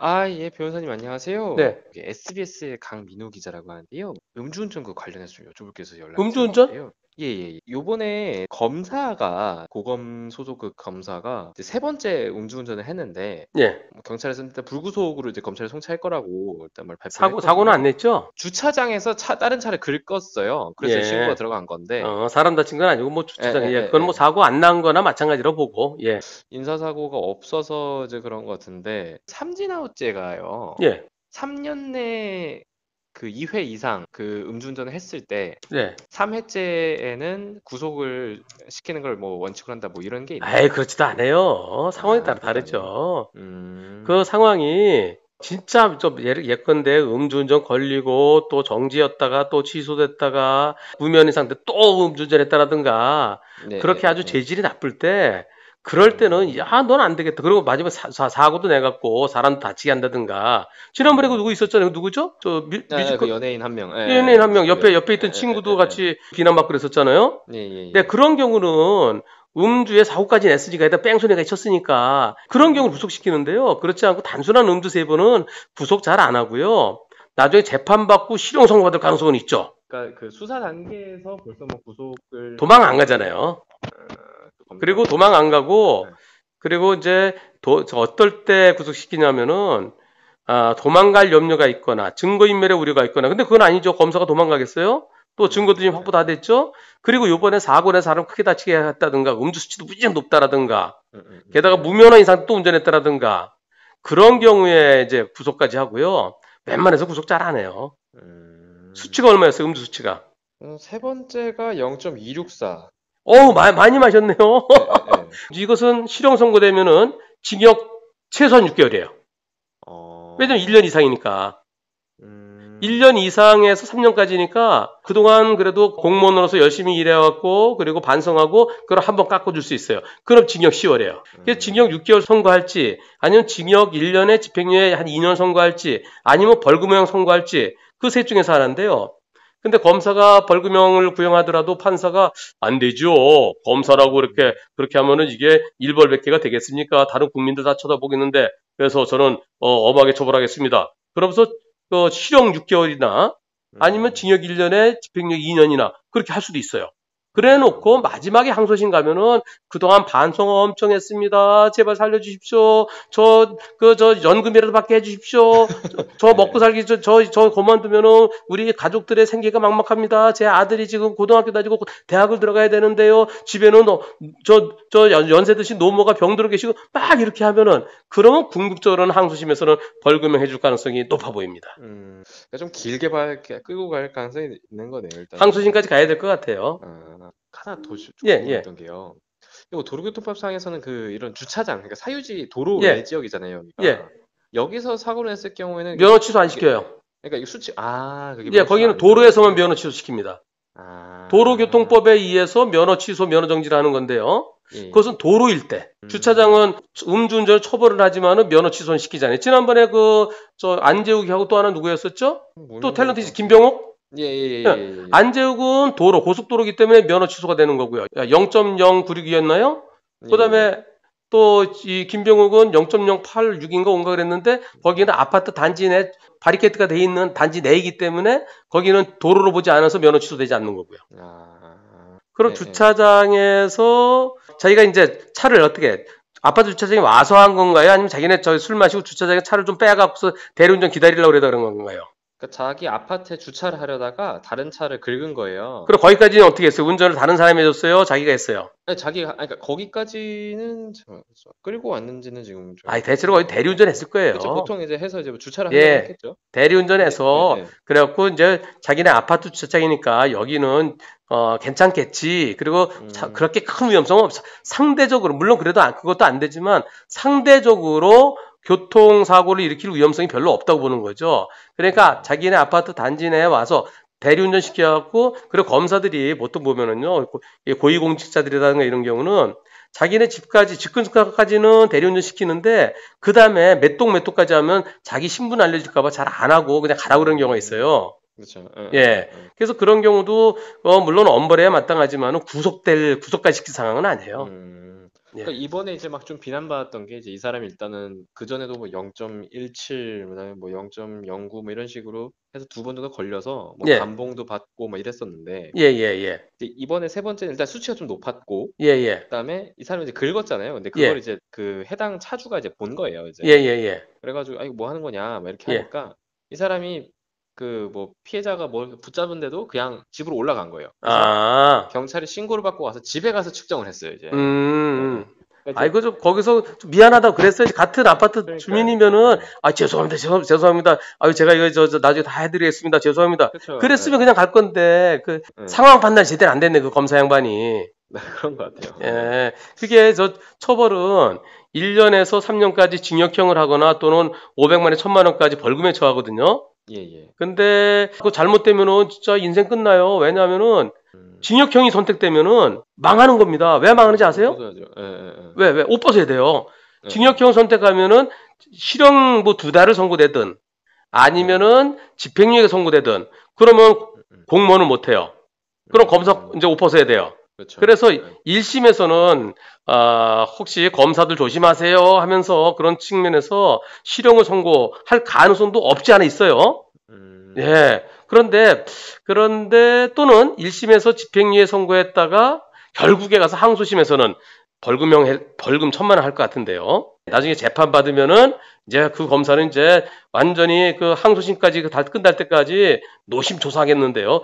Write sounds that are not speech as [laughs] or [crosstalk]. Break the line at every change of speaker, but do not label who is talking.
아, 예, 변호사님 안녕하세요. 네. SBS의 강민호 기자라고 하는데요. 음주운전 그 관련해서 좀 여쭤볼 게 있어서 연락드린 음주운전? 건데요. 예예. 요번에 검사가 고검 소속 그 검사가 이제 세 번째 음주운전을 했는데 예. 뭐 경찰에서 일단 불구속으로 이제 검찰에 송치할 거라고 일단 말발표했거든 사고 사고는 안 냈죠? 주차장에서 차 다른 차를 긁었어요. 그래서 예. 신고가 들어간 건데 어, 사람
다친 건 아니고 뭐 주차장 예, 예, 예, 예 그건 뭐 예. 사고 안 난 거나 마찬가지로 보고. 예.
인사사고가 없어서 이제 그런 것 같은데 삼진아웃제가요. 예. 3년 내그 2회 이상 그 음주운전을 했을 때 네. 3회째에는 구속을 시키는 걸 뭐 원칙으로 한다 뭐 이런 게 있나요? 에이
그렇지도 않아요. 상황에 아, 따라 다르죠. 음... 그 상황이 진짜 좀 예를 예컨대 음주운전 걸리고 또 정지였다가 또 취소됐다가 무면허 상태 또 음주운전했다라든가 네, 네, 그렇게 아주 네. 재질이 나쁠 때 그럴 때는 야넌안 아, 되겠다. 그리고 마지막에 사, 사, 고도 내갖고 사람 다치게 한다든가. 지난번에 그 음. 누구 있었잖아요. 누구죠? 저 뮤, 네, 그 뮤지컬 그 연예인 한 명. 예, 연예인 예. 한 명. 옆에 옆에 있던 예, 예 친구도 예, 예. 같이 비난받고 그랬었잖아요. 예, 예, 예. 네, 그런 경우는 음주에 사고까지 냈으니까 일단 뺑소니가 있었으니까 그런 음. 경우를 구속시키는데요. 그렇지 않고 단순한 음주 세번은 구속 잘 안 하고요. 나중에 재판받고 실형 선고받을 가능성은 있죠.
그러니까 그 수사 단계에서 벌써 뭐 구속을 도망 안
가잖아요. 그리고 도망 안 가고 네. 그리고 이제 도, 어떨 때 구속시키냐면은 아, 도망갈 염려가 있거나 증거인멸의 우려가 있거나 근데 그건 아니죠. 검사가 도망가겠어요? 또 음, 증거도 지금 네. 확보 다 됐죠? 그리고 요번에 사고낸 사람 크게 다치게 했다든가 음주 수치도 무지장 높다라든가 음, 음, 게다가 무면허 이상 또 운전했다라든가 그런 경우에 이제 구속까지 하고요. 웬만해서 구속 잘 안 해요. 수치가 얼마였어요? 음주 수치가? 세 번째가 0.264. 어 많이 마셨네요. 네, 네. [laughs] 이것은 실형 선고되면은 징역 최소한 6개월이에요. 어... 왜냐면 1년 이상이니까. 음... 1년 이상에서 3년까지니까 그동안 그래도 공무원으로서 열심히 일해왔고 그리고 반성하고 그걸 한번 깎아줄 수 있어요. 그럼 징역 10월이에요. 그래서 음. 징역 6개월 선고할지 아니면 징역 1년에 집행유예 한 2년 선고할지 아니면 벌금형 선고할지 그 셋 중에서 하나인데요. 근데 검사가 벌금형을 구형하더라도 판사가 안 되죠. 검사라고 그렇게 그렇게 하면은 이게 일벌백계가 되겠습니까? 다른 국민들 다 쳐다보겠는데 그래서 저는 어, 엄하게 처벌하겠습니다. 그러면서 어, 실형 6개월이나 아니면 징역 1년에 집행유예 2년이나 그렇게 할 수도 있어요. 그래 놓고 마지막에 항소심 가면은 그동안 반성 엄청 했습니다. 제발 살려주십시오. 저, 그, 저 연금이라도 받게 해주십시오. 저, 저 먹고 살기, 저, 저, 저 그만두면은 우리 가족들의 생계가 막막합니다. 제 아들이 지금 고등학교 다니고 대학을 들어가야 되는데요. 집에는 어, 저, 저 연세 드신 노모가 병들어 계시고 막 이렇게 하면은 그러면 궁극적으로는 항소심에서는 벌금형 해줄 가능성이 높아 보입니다. 음,
그러니까 좀 길게 봐, 끌고 갈 가능성이 있는 거네요, 일단. 항소심까지 가야
될 것 같아요. 음.
하나 더 주, 예, 예, 궁금했던 게요. 이거 도로교통법상에서는 그 이런 주차장, 그러니까 사유지 도로 예. 내 지역이잖아요. 여기가. 예. 여기서 사고를 했을 경우에는 면허 취소 안 시켜요. 그러니까 이 수치 아 그게 예, 거기는
도로에서만 면허 취소 시킵니다. 아... 도로교통법에 의해서 면허 취소, 면허 정지를 하는 건데요. 예. 그것은 도로일 때 음... 주차장은 음주운전을 처벌을 하지만은 면허 취소는 시키잖아요. 지난번에 그 저 안재욱이하고 또 하나 누구였었죠? 음, 또 탤런트 김병욱 예, 예 예, 예, 예, 안재욱은 도로 고속도로기 때문에 면허 취소가 되는 거고요. 0.096이었나요? 예. 그다음에 또 이 김병욱은 0.086인가 온가 그랬는데 거기는 아파트 단지 내 바리케이트가 돼 있는 단지 내이기 때문에 거기는 도로로 보지 않아서 면허 취소되지 않는 거고요. 아... 아, 아. 그럼 주차장에서 자기가 이제 차를 어떻게 아파트 주차장에 와서 한 건가요? 아니면 자기네 저술 마시고 주차장에 차를 좀 빼갖고서 대리운전 기다리려고 그러다 그런 건가요?
그러니까 자기 아파트에 주차를 하려다가 다른 차를 긁은 거예요. 그럼 거기까지는
어떻게 했어요? 운전을 다른 사람이 해줬어요? 자기가 했어요?
네, 아 자기가, 그러니까 거기까지는 끌고 왔는지는 지금 좀.
아니, 대체로 거의 대리운전 했을 거예요. 그쵸, 보통
이제 해서 이제 뭐 주차를 예. 하려고
겠죠 대리운전해서 네, 네. 그래갖고 이제 자기네 아파트 주차장이니까 여기는 어 괜찮겠지. 그리고 음. 자- 그렇게 큰 위험성은 없어. 상대적으로 물론 그래도 안- 그것도 안 되지만 상대적으로 교통사고를 일으킬 위험성이 별로 없다고 보는 거죠. 그러니까 자기네 아파트 단지 내에 와서 대리운전 시켜갖고 그리고 검사들이 보통 보면은요 고위공직자들이라든가 이런 경우는 자기네 집까지 집근까지는 대리운전 시키는데 그 다음에 몇 동 몇 동까지 하면 자기 신분 알려줄까봐 잘 안 하고 그냥 가라 그런 경우가 있어요.
그렇죠. 예. 예.
그래서 그런 경우도 어 물론 엄벌에 마땅하지만 구속될 구속까지 시킬 상황은 아니에요. 음.
예. 그러니까 이번에 이제 막 좀 비난받았던 게 이제 이 사람이 일단은 그 전에도 뭐 0.17, 그다음에 뭐 0.09, 뭐 이런 식으로 해서 두 번 정도 걸려서 뭐 예. 감봉도 받고 막 뭐 이랬었는데
예예예 예, 예, 예.
이번에 세 번째는 일단 수치가 좀 높았고 예예 그다음에 이 사람이 이제 긁었잖아요. 근데 그걸 이제 그 해당 차주가 이제 본 거예요. 이제 예예예 그래가지고 아 이거 뭐 하는 거냐 막 이렇게 하니까 이 사람이 그뭐 피해자가 뭘 뭐 붙잡은데도 그냥 집으로 올라간 거예요.
아.
경찰이 신고를 받고 와서 집에 가서 측정을 했어요 이제. 음.
음. 네. 그러니까 아이거좀 거기서 좀 미안하다고 그랬어요 같은 아파트 그러니까 주민이면은 아 죄송합니다 죄송, 죄송합니다 아유 제가 이거 저, 저 나중에 다 해드리겠습니다 죄송합니다 그쵸, 그랬으면 네. 그냥 갈 건데 그 네. 상황 판단 제대로 안 됐네 그 검사 양반이 [laughs] 네, 그런 것 같아요 예 그게 저 처벌은 1년에서 3년까지 징역형을 하거나 또는 500만 원 1000만 원까지 벌금에 처하거든요 예예. 예. 근데 그거 잘못되면은 진짜 인생 끝나요. 왜냐하면은 음. 징역형이 선택되면은 망하는 겁니다. 왜 망하는지 음, 아세요?
왜왜
예, 예, 왜? 옷 벗어야 돼요. 징역형 선택하면은 실형 뭐 두 달을 선고되든 아니면은 집행유예가 선고되든 그러면 음, 공무원을 못 해요. 그럼 검사 이제 옷 벗어야 돼요. 그렇죠. 그래서 네. 1심에서는 아, 혹시 검사들 조심하세요 하면서 그런 측면에서 실형을 선고할 가능성도 없지 않아 있어요. 음... 예. 그런데 그런데 또는 1심에서 집행유예 선고했다가 결국에 가서 항소심에서는 벌금형 벌금 천만 원 할 것 같은데요. 나중에 재판 받으면은 이제 그 검사는 이제 완전히 그 항소심까지 다 끝날 때까지 노심 조사하겠는데요.